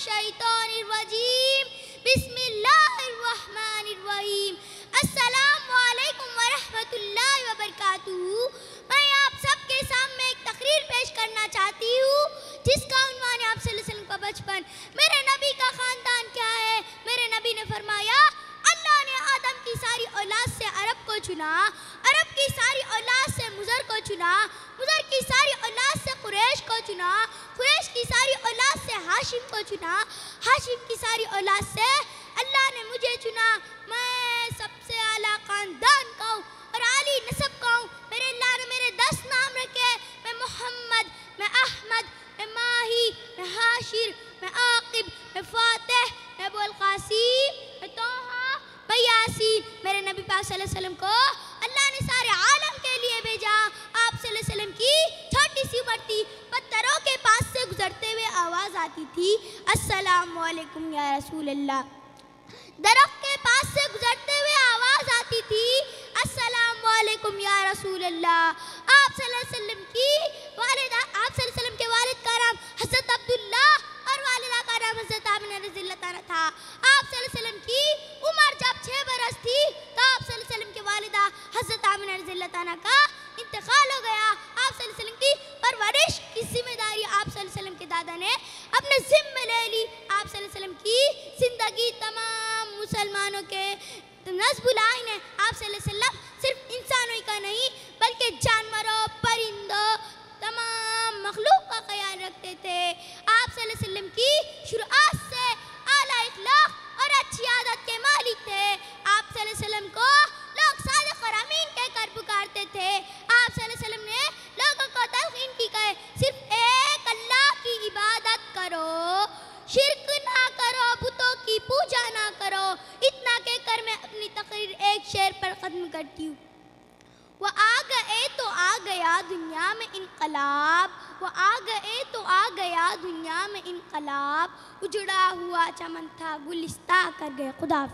الشیطان الرجیم بسم اللہ الرحمن الرحیم السلام علیکم ورحمت اللہ وبرکاتہ میں آپ سب کے سامنے ایک تقریر پیش کرنا چاہتی ہوں جس کا عنوان ہے آپ صلی اللہ علیہ وسلم کا بچپن میرے نبی کا خاندان کیا ہے میرے نبی نے فرمایا اللہ نے آدم کی ساری اولاد سے عرب کو چنا عرب کی ساری اولاد سے مزر کو چنا مزر کی ساری اولاد سے قریش کو چنا قریش کی ساری اولاد سے حاشم کو چنا حاشم کی ساری اولاد سے اللہ نے مجھے چنا میں سب سے اعلیٰ خاندان کا ہوں اور عالی نصب کا ہوں میرے اللہ نے میرے دس نام رکھے میں محمد میں احمد میں ماہی میں حاشر میں عاقب میں فاتح میں ابو بولقاسیم میں توحہ میں یاسی میرے نبی پاک صلی اللہ علیہ وسلم کو اللہ نے سارے عالم کے لیے بھی تھی السلام علیکم یا رسول اللہ درخت کے پاس سے گزرتے ہوئے آواز آتی تھی السلام علیکم یا رسول اللہ آپ صلی اللہ علیہ وسلم کی والدہ آپ صلی اللہ علیہ وسلم کے والد کا نام حضرت عبداللہ اور والدہ کا نام حضرت آمین رضی اللہ تعالیٰ تھا آپ صلی اللہ علیہ وسلم کی عمر جب چھ برس تھی تو آپ صلی اللہ علیہ وسلم کے والدہ حضرت آمین رضی اللہ تعالیٰ کا انتخال ہو گیا آپ صلی اللہ علیہ وسلم کی پرورش کی ذمہ داری آپ صلی اللہ علیہ وسلم کے دادا نے اپنے ذمہ لے لی آپ صلی اللہ علیہ وسلم کی زندگی تمام مسلمانوں کے نصب العین ہے آپ صلی اللہ علیہ وسلم صرف انسانوں کا نہیں بلکہ جانوروں پرندوں تمام مخلوق کا خیال رکھتے تھے آپ صلی اللہ علیہ وسلم کی شروعات ختم کرتی ہوں وہ آ گئے تو آ گیا دنیا میں انقلاب وہ آ گئے تو آ گیا دنیا میں انقلاب اجڑا ہوا چمن تھا گلستہ کر گئے خدا